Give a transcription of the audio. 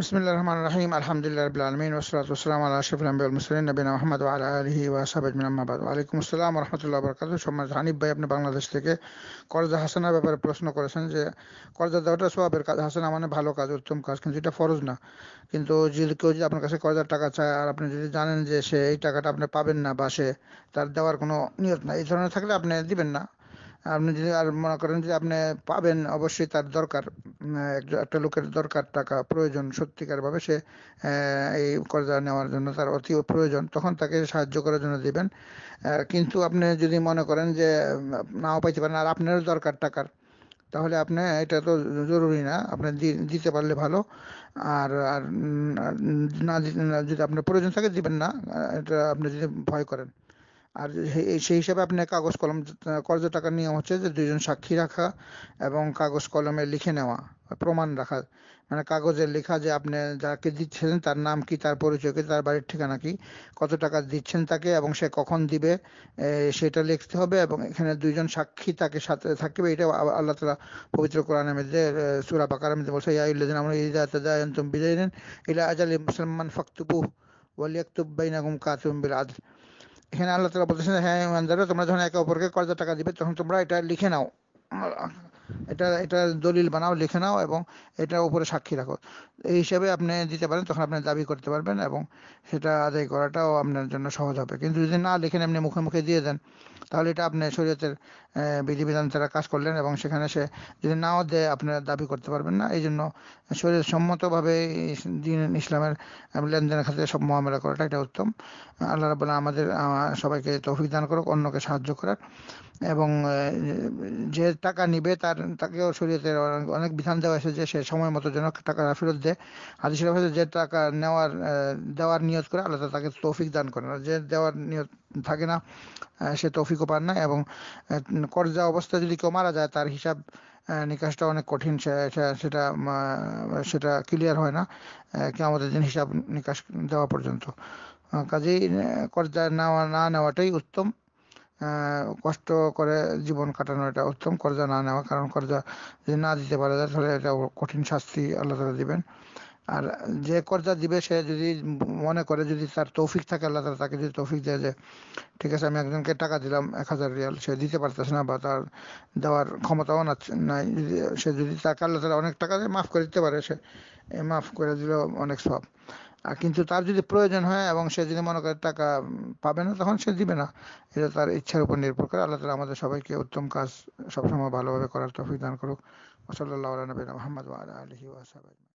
বিসমিল্লা রহমান রাহিম আলহামদুলিল্লাহ রবিল আলমিন ওসরাত ওসলাম আল্লাহ শফিল আম্বিউল মুসলিন নবীন আহমদ আল্লাহ আলহি ওয়াসাবিন আহমাবাদ হানিফ ভাই আপনি বাংলাদেশ থেকে করজা হাসানার ব্যাপারে প্রশ্ন করেছেন যে করজা দেওয়াটা সবাবের কাজ হাসানা মানে ভালো কাজ উত্তম কাজ কিন্তু এটা ফরজ না কিন্তু যদি কেউ যদি আপনার কাছে করজার টাকা চায় আর আপনি যদি জানেন যে সে এই টাকাটা আপনি পাবেন না বা সে তার দেওয়ার কোনো নিয়ত নাই এই ধরনের থাকলে আপনি দিবেন না আপনি যদি আর মনে করেন যে আপনি পাবেন অবশ্যই তার দরকার একটা লোকের দরকার টাকা প্রয়োজন সত্যিকার ভাবে সে এই কর্জা নেওয়ার জন্য তার অতি প্রয়োজন তখন তাকে সাহায্য করার জন্য দিবেন কিন্তু আপনি যদি মনে করেন যে নাও পাইতে পারেন আর আপনারও দরকার টাকার তাহলে আপনি এটা তো জরুরি না আপনি দিতে পারলে ভালো আর আর না যদি আপনার প্রয়োজন থাকে দিবেন না এটা আপনি যদি ভয় করেন আর সেই হিসাবে আপনার কাগজ কলম কর্জ টাকার নিয়ম হচ্ছে যে দুইজন সাক্ষী রাখা এবং কাগজ কলমে লিখে নেওয়া প্রমাণ রাখা মানে কাগজে লেখা যে আপনি যাকে দিচ্ছেন তার নাম কি তার পরিচয় কি তার বাড়ির ঠিকানা কি কত টাকা দিচ্ছেন তাকে এবং সে কখন দিবে সেটা লিখতে হবে এবং এখানে দুইজন সাক্ষী তাকে সাথে থাকবে এটা আল্লাহ তালা পবিত্র কোরআন মধ্যে সুরা বাকার মধ্যে বলছে ইয়াউল্লাদিন আমরা ইদা তাজা বিদায় ইলা আজালি মুসলমান ফাকতুবু ওয়ালিয়াকতুব বাইনাকুম কাতুম বিল আদল হ্যাঁ আল্লাহ তালা বলতেছেন হ্যাঁ তোমরা যখন একে অপরকে কর্জার টাকা দিবে তখন তোমরা এটা লিখে নাও এটা এটা দলিল বানাও লিখে নাও এবং এটার উপরে সাক্ষী রাখো এই হিসাবে আপনি দিতে পারেন তখন আপনি দাবি করতে পারবেন এবং সেটা আদায় করাটাও আপনার জন্য সহজ হবে কিন্তু যদি না লিখেন এমনি মুখে মুখে দিয়ে দেন তাহলে এটা আপনি শরীয়তের বিধিবিধান তারা কাজ করলেন এবং সেখানে সে যদি নাও দেয় আপনারা দাবি করতে পারবেন না এই জন্য শরীর সম্মতভাবে দিন ইসলামের লেনদেনের খাতে সব মহামেলা করাটা এটা উত্তম আল্লাহ রাবুল্লাহ আমাদের সবাইকে তৌফিক দান করুক অন্যকে সাহায্য করার এবং যে টাকা নিবে তার তার তাকেও শরীয়তে অনেক বিধান দেওয়া হয়েছে যে সে সময় মতো যেন না ফেরত দেয় হাদিস শরীফ যে টাকা নেওয়ার দেওয়ার নিয়ত করে আল্লাহ তাকে তৌফিক দান করেন যে দেওয়ার নিয়ত থাকে না সে তৌফিকও পান না এবং কর্জা অবস্থায় যদি কেউ মারা যায় তার হিসাব নিকাশটা অনেক কঠিন সেটা সেটা ক্লিয়ার হয় না আমাদের দিন হিসাব নিকাশ দেওয়া পর্যন্ত কাজেই কর্জা নেওয়া না নেওয়াটাই উত্তম কষ্ট করে জীবন কাটানো এটা উত্তম কর্জা না নেওয়া কারণ কর্জা যদি না দিতে পারে তাহলে এটা কঠিন শাস্তি আল্লাহ তালা দিবেন আর যে কর্জা দিবে সে যদি মনে করে যদি তার তৌফিক থাকে আল্লাহ তালা তাকে যদি তৌফিক দেয় যে ঠিক আছে আমি একজনকে টাকা দিলাম এক হাজার রিয়াল সে দিতে পারতেছে না বা তার দেওয়ার ক্ষমতাও না নাই সে যদি তাকে আল্লাহ তালা অনেক টাকা দেয় মাফ করে দিতে পারে সে মাফ করে দিলেও অনেক সব কিন্তু তার যদি প্রয়োজন হয় এবং সে যদি মনে করে টাকা পাবে না তখন সে দিবে না এটা তার ইচ্ছার উপর নির্ভর করে আল্লাহ তালা আমাদের সবাইকে উত্তম কাজ সবসময় ভালোভাবে করার তফিক দান করুক ওসল্লাহ আলী ওয়াসাবাই